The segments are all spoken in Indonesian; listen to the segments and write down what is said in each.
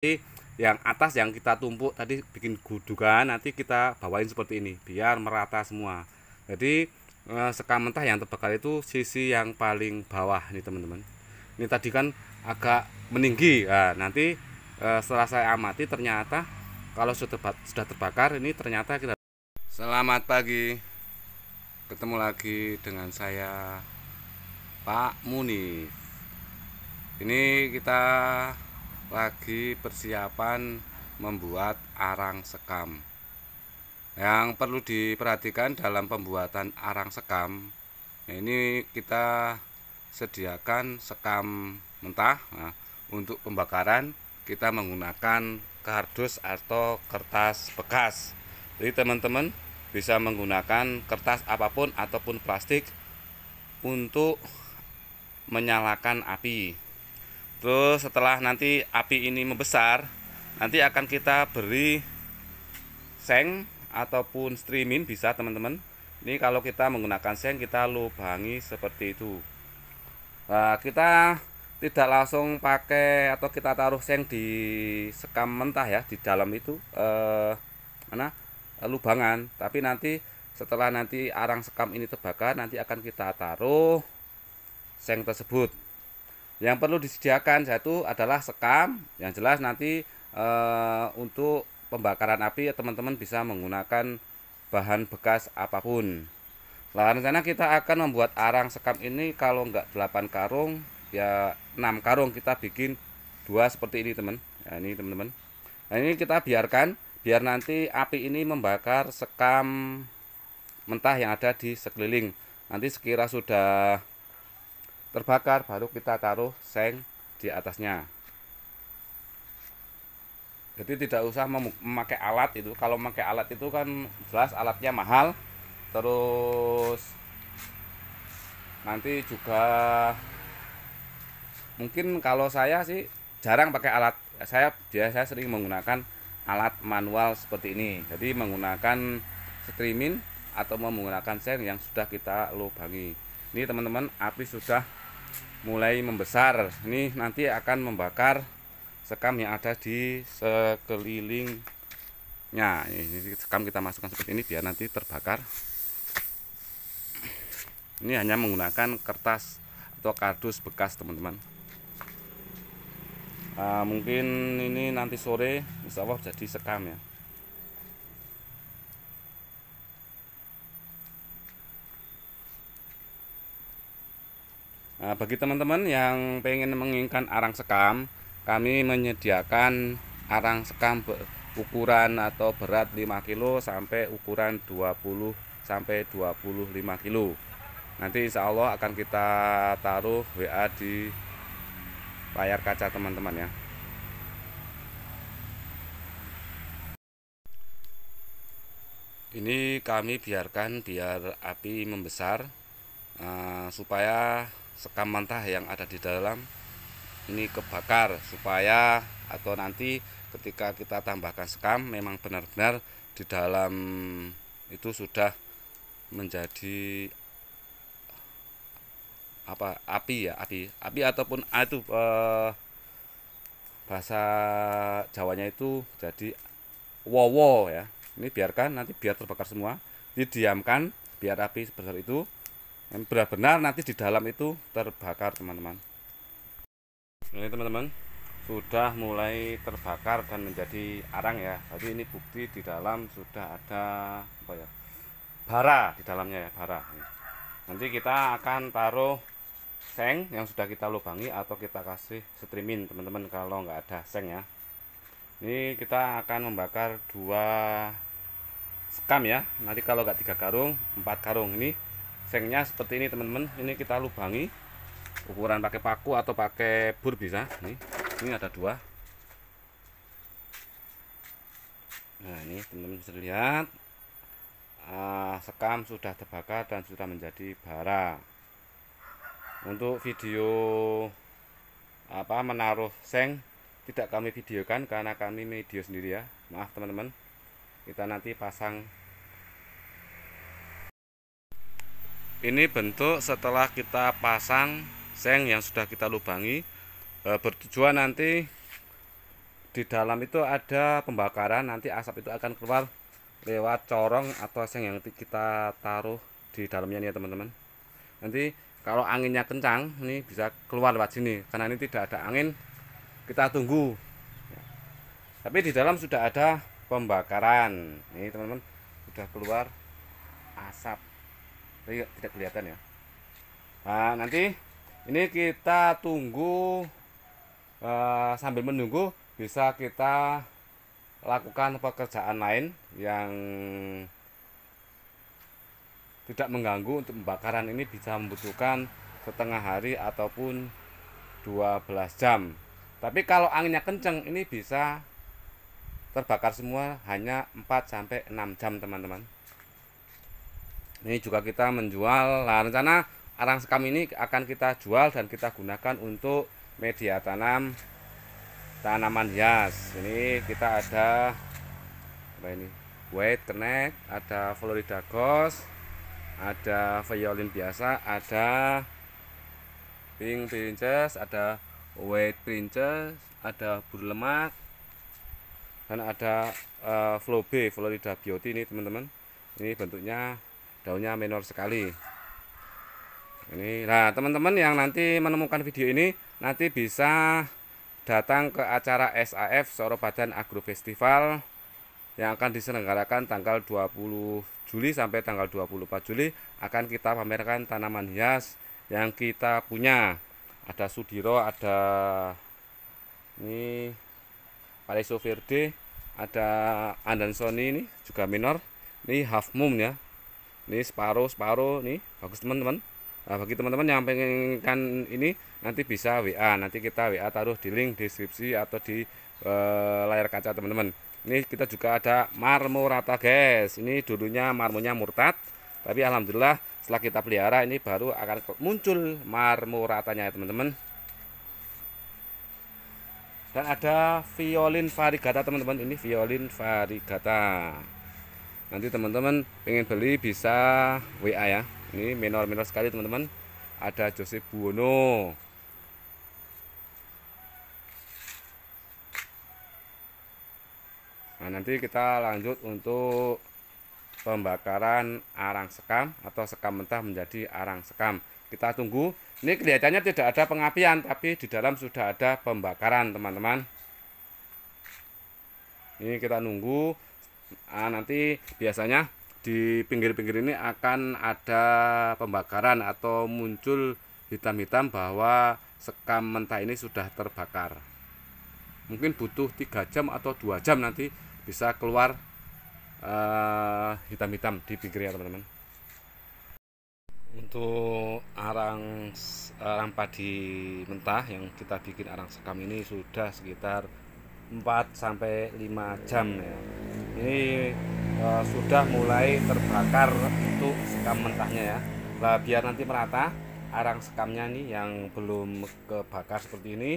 Jadi yang atas yang kita tumpuk tadi bikin gudukan nanti kita bawain seperti ini biar merata semua. Jadi eh, sekam mentah yang terbakar itu sisi yang paling bawah nih teman-teman. Ini tadi kan agak meninggi. Nah, nanti eh, setelah saya amati ternyata kalau sudah sudah terbakar ini ternyata kita Selamat pagi. Ketemu lagi dengan saya Pak Munif. Ini kita lagi persiapan membuat arang sekam. Yang perlu diperhatikan dalam pembuatan arang sekam, ini kita sediakan sekam mentah nah, untuk pembakaran. Kita menggunakan kardus atau kertas bekas. Jadi teman-teman bisa menggunakan kertas apapun ataupun plastik untuk menyalakan api terus setelah nanti api ini membesar nanti akan kita beri seng ataupun streaming bisa teman-teman ini kalau kita menggunakan seng kita lubangi seperti itu nah, kita tidak langsung pakai atau kita taruh seng di sekam mentah ya di dalam itu eh, mana eh, lubangan tapi nanti setelah nanti arang sekam ini terbakar nanti akan kita taruh seng tersebut yang perlu disediakan satu adalah sekam yang jelas nanti e, untuk pembakaran api teman-teman bisa menggunakan bahan bekas apapun. Nah, rencana kita akan membuat arang sekam ini kalau enggak 8 karung ya 6 karung kita bikin dua seperti ini teman. Ya, ini teman-teman. Nah, ini kita biarkan biar nanti api ini membakar sekam mentah yang ada di sekeliling. Nanti sekira sudah terbakar baru kita taruh seng di atasnya jadi tidak usah memakai alat itu kalau memakai alat itu kan jelas alatnya mahal terus nanti juga mungkin kalau saya sih jarang pakai alat saya biasa sering menggunakan alat manual seperti ini jadi menggunakan streaming atau menggunakan sen yang sudah kita lubangi ini teman-teman api sudah mulai membesar ini nanti akan membakar sekam yang ada di sekelilingnya ini sekam kita masukkan seperti ini biar nanti terbakar ini hanya menggunakan kertas atau kardus bekas teman-teman uh, mungkin ini nanti sore insya Allah jadi sekam ya Nah, bagi teman-teman yang pengen menginginkan arang sekam, kami menyediakan arang sekam ukuran atau berat 5 kg sampai ukuran 20 sampai 25 kilo. Nanti insya Allah akan kita taruh WA di layar kaca teman-teman ya. Ini kami biarkan biar api membesar Eh, supaya sekam mentah yang ada di dalam ini kebakar supaya atau nanti ketika kita tambahkan sekam memang benar-benar di dalam itu sudah menjadi apa api ya api api ataupun ah, itu eh, bahasa Jawanya itu jadi wowo ya ini biarkan nanti biar terbakar semua didiamkan biar api sebesar itu benar-benar nanti di dalam itu terbakar teman-teman ini teman-teman sudah mulai terbakar dan menjadi arang ya Jadi ini bukti di dalam sudah ada apa ya bara di dalamnya ya bara nanti kita akan taruh seng yang sudah kita lubangi atau kita kasih setrimin teman-teman kalau nggak ada seng ya ini kita akan membakar dua sekam ya nanti kalau nggak tiga karung empat karung ini sengnya seperti ini teman-teman ini kita lubangi ukuran pakai paku atau pakai bur bisa Ini, ini ada dua nah ini teman-teman bisa lihat uh, ah, sekam sudah terbakar dan sudah menjadi bara untuk video apa menaruh seng tidak kami videokan karena kami media sendiri ya maaf teman-teman kita nanti pasang ini bentuk setelah kita pasang seng yang sudah kita lubangi e, bertujuan nanti di dalam itu ada pembakaran nanti asap itu akan keluar lewat corong atau seng yang nanti kita taruh di dalamnya nih ya teman-teman nanti kalau anginnya kencang ini bisa keluar lewat sini karena ini tidak ada angin kita tunggu tapi di dalam sudah ada pembakaran ini teman-teman sudah keluar asap tapi tidak kelihatan ya nah nanti ini kita tunggu uh, sambil menunggu bisa kita lakukan pekerjaan lain yang tidak mengganggu untuk pembakaran ini bisa membutuhkan setengah hari ataupun 12 jam tapi kalau anginnya kencang ini bisa terbakar semua hanya 4 sampai 6 jam teman-teman ini juga kita menjual nah rencana arang sekam ini akan kita jual dan kita gunakan untuk media tanam tanaman hias ini kita ada apa ini white connect ada florida ghost ada violin biasa ada pink princess ada white princess ada lemak dan ada uh, eh, flow B Florida Beauty ini teman-teman ini bentuknya daunnya minor sekali ini nah teman-teman yang nanti menemukan video ini nanti bisa datang ke acara SAF Sorobadan Agro Festival yang akan diselenggarakan tanggal 20 Juli sampai tanggal 24 Juli akan kita pamerkan tanaman hias yang kita punya ada sudiro ada ini paleso verde ada andansoni ini juga minor ini half moon ya ini separuh separuh nih bagus teman-teman nah, bagi teman-teman yang pengen ini nanti bisa WA nanti kita WA taruh di link deskripsi atau di e, layar kaca teman-teman ini kita juga ada rata, guys ini dulunya marmonya murtad tapi alhamdulillah setelah kita pelihara ini baru akan muncul marmoratanya ya teman-teman dan ada violin varigata teman-teman ini violin varigata nanti teman-teman pengen beli bisa WA ya ini minor-minor sekali teman-teman ada joseph Buono nah nanti kita lanjut untuk pembakaran arang sekam atau sekam mentah menjadi arang sekam kita tunggu ini kelihatannya tidak ada pengapian tapi di dalam sudah ada pembakaran teman-teman ini kita nunggu nah, nanti biasanya di pinggir-pinggir ini akan ada pembakaran atau muncul hitam-hitam bahwa sekam mentah ini sudah terbakar mungkin butuh tiga jam atau dua jam nanti bisa keluar hitam e, hitam-hitam di pinggir ya teman-teman untuk arang e, arang padi mentah yang kita bikin arang sekam ini sudah sekitar 4 sampai 5 jam ya ini e, sudah mulai terbakar untuk sekam mentahnya ya nah, biar nanti merata arang sekamnya nih yang belum kebakar seperti ini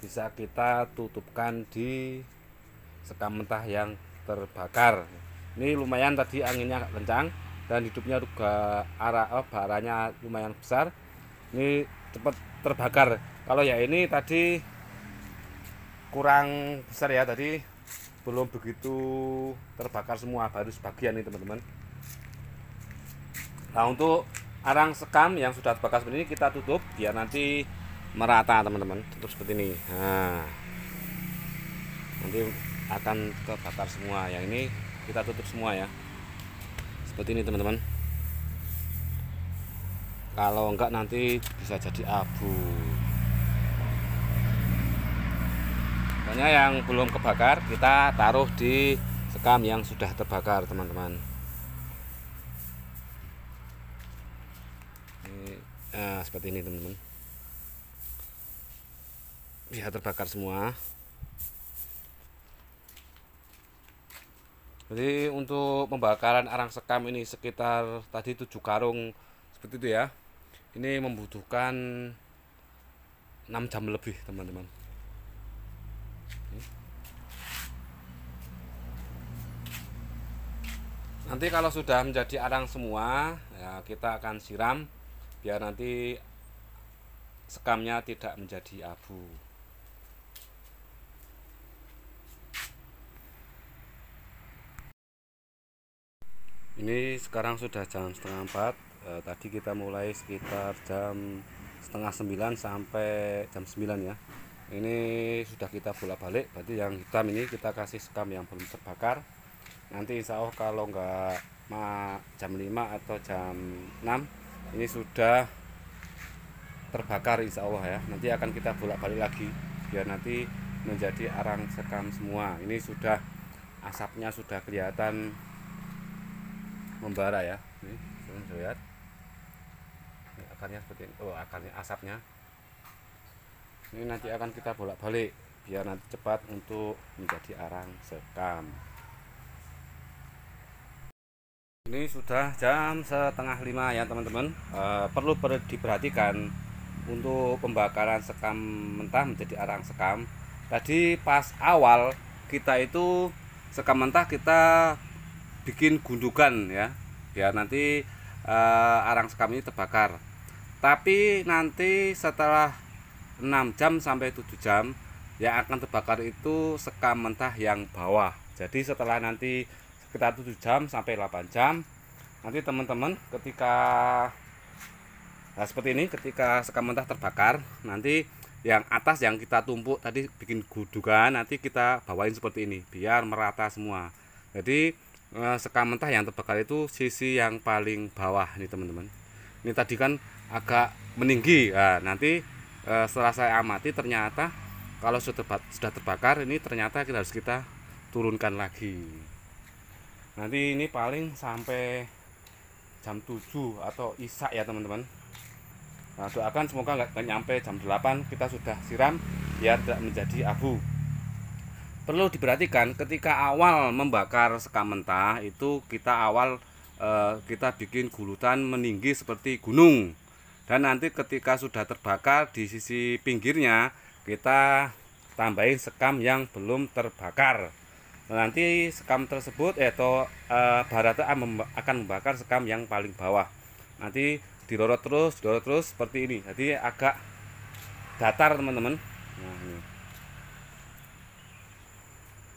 bisa kita tutupkan di sekam mentah yang terbakar ini lumayan tadi anginnya agak kencang dan hidupnya juga arah oh, baranya lumayan besar ini cepat terbakar kalau ya ini tadi kurang besar ya tadi belum begitu terbakar semua baru sebagian nih teman-teman nah untuk arang sekam yang sudah terbakar seperti ini kita tutup biar nanti merata teman-teman tutup seperti ini nah, nanti akan terbakar semua yang ini kita tutup semua ya seperti ini teman-teman kalau enggak nanti bisa jadi abu Pokoknya yang belum kebakar kita taruh di sekam yang sudah terbakar teman-teman. Nah, seperti ini teman-teman. Bisa terbakar semua. Jadi untuk pembakaran arang sekam ini sekitar tadi 7 karung seperti itu ya. Ini membutuhkan 6 jam lebih teman-teman nanti kalau sudah menjadi arang semua ya kita akan siram biar nanti sekamnya tidak menjadi abu ini sekarang sudah jam setengah empat e, tadi kita mulai sekitar jam setengah sembilan sampai jam sembilan ya ini sudah kita bolak balik berarti yang hitam ini kita kasih sekam yang belum terbakar nanti insya Allah kalau enggak jam 5 atau jam 6 ini sudah terbakar insya Allah ya nanti akan kita bolak balik lagi biar nanti menjadi arang sekam semua ini sudah asapnya sudah kelihatan membara ya ini lihat akarnya seperti ini. oh akarnya asapnya ini nanti akan kita bolak-balik biar nanti cepat untuk menjadi arang sekam ini sudah jam setengah lima ya teman-teman e, perlu diperhatikan untuk pembakaran sekam mentah menjadi arang sekam tadi pas awal kita itu sekam mentah kita bikin gundukan ya biar nanti e, arang sekam ini terbakar tapi nanti setelah 6 jam sampai 7 jam yang akan terbakar itu sekam mentah yang bawah jadi setelah nanti sekitar 7 jam sampai 8 jam nanti teman-teman ketika nah seperti ini ketika sekam mentah terbakar nanti yang atas yang kita tumpuk tadi bikin gudukan nanti kita bawain seperti ini biar merata semua jadi eh, sekam mentah yang terbakar itu sisi yang paling bawah nih teman-teman ini tadi kan agak meninggi nah, nanti e, setelah saya amati ternyata kalau sudah sudah terbakar ini ternyata kita harus kita turunkan lagi nanti ini paling sampai jam 7 atau isak ya teman-teman nah, doakan semoga nggak nyampe jam 8 kita sudah siram biar tidak menjadi abu perlu diperhatikan ketika awal membakar sekam mentah itu kita awal eh, kita bikin gulutan meninggi seperti gunung dan nanti ketika sudah terbakar di sisi pinggirnya kita tambahin sekam yang belum terbakar nah, nanti sekam tersebut yaitu eh, e, eh, barata akan membakar sekam yang paling bawah nanti dirorot terus dirorot terus seperti ini jadi agak datar teman-teman nah,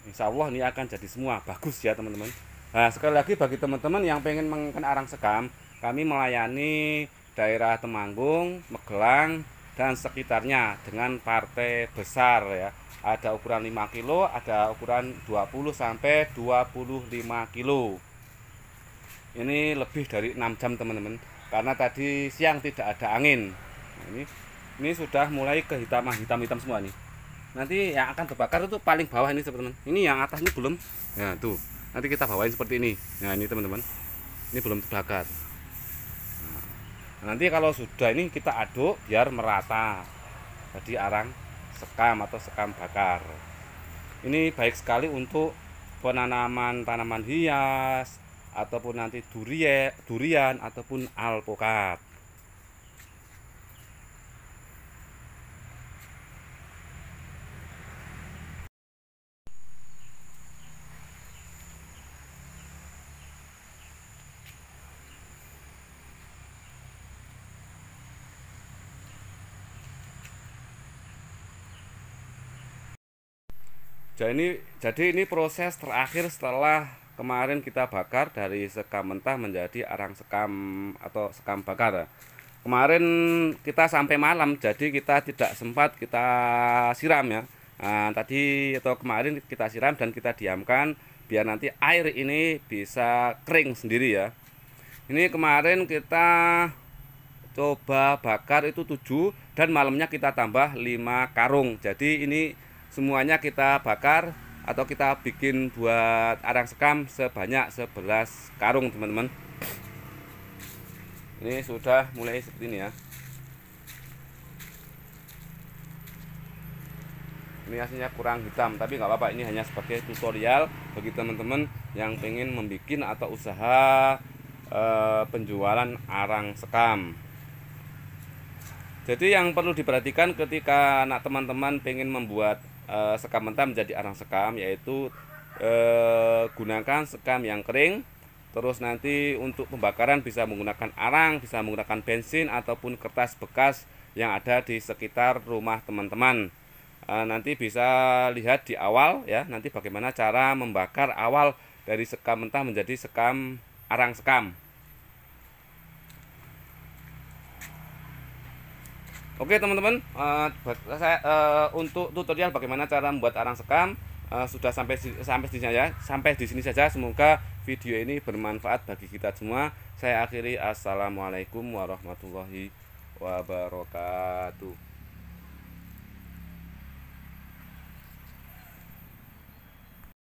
Insya Allah ini akan jadi semua bagus ya teman-teman Nah sekali lagi bagi teman-teman yang pengen arang sekam Kami melayani daerah Temanggung, Megelang dan sekitarnya dengan partai besar ya. Ada ukuran 5 kilo, ada ukuran 20 sampai 25 kilo. Ini lebih dari 6 jam teman-teman karena tadi siang tidak ada angin. Nah, ini ini sudah mulai kehitaman hitam-hitam semua nih. Nanti yang akan terbakar itu paling bawah ini teman-teman. Ini yang atas ini belum. Nah, tuh. Nanti kita bawain seperti ini. Nah, ini teman-teman. Ini belum terbakar nanti kalau sudah ini kita aduk biar merata jadi arang sekam atau sekam bakar ini baik sekali untuk penanaman tanaman hias ataupun nanti durian durian ataupun alpukat jadi ini jadi ini proses terakhir setelah kemarin kita bakar dari sekam mentah menjadi arang sekam atau sekam bakar kemarin kita sampai malam jadi kita tidak sempat kita siram ya nah, tadi atau kemarin kita siram dan kita diamkan biar nanti air ini bisa kering sendiri ya ini kemarin kita coba bakar itu tujuh dan malamnya kita tambah lima karung jadi ini semuanya kita bakar atau kita bikin buat arang sekam sebanyak 11 karung teman-teman ini sudah mulai seperti ini ya ini hasilnya kurang hitam tapi nggak apa-apa ini hanya sebagai tutorial bagi teman-teman yang pengen membuat atau usaha e, penjualan arang sekam jadi yang perlu diperhatikan ketika anak teman-teman pengen membuat Eh, sekam mentah menjadi arang sekam yaitu uh, gunakan sekam yang kering terus nanti untuk pembakaran bisa menggunakan arang bisa menggunakan bensin ataupun kertas bekas yang ada di sekitar rumah teman-teman uh, nanti bisa lihat di awal ya nanti bagaimana cara membakar awal dari sekam mentah menjadi sekam arang sekam Oke teman-teman, uh, uh, untuk tutorial bagaimana cara membuat arang sekam uh, sudah sampai sampai di sini ya, sampai di sini saja. Semoga video ini bermanfaat bagi kita semua. Saya akhiri assalamualaikum warahmatullahi wabarakatuh.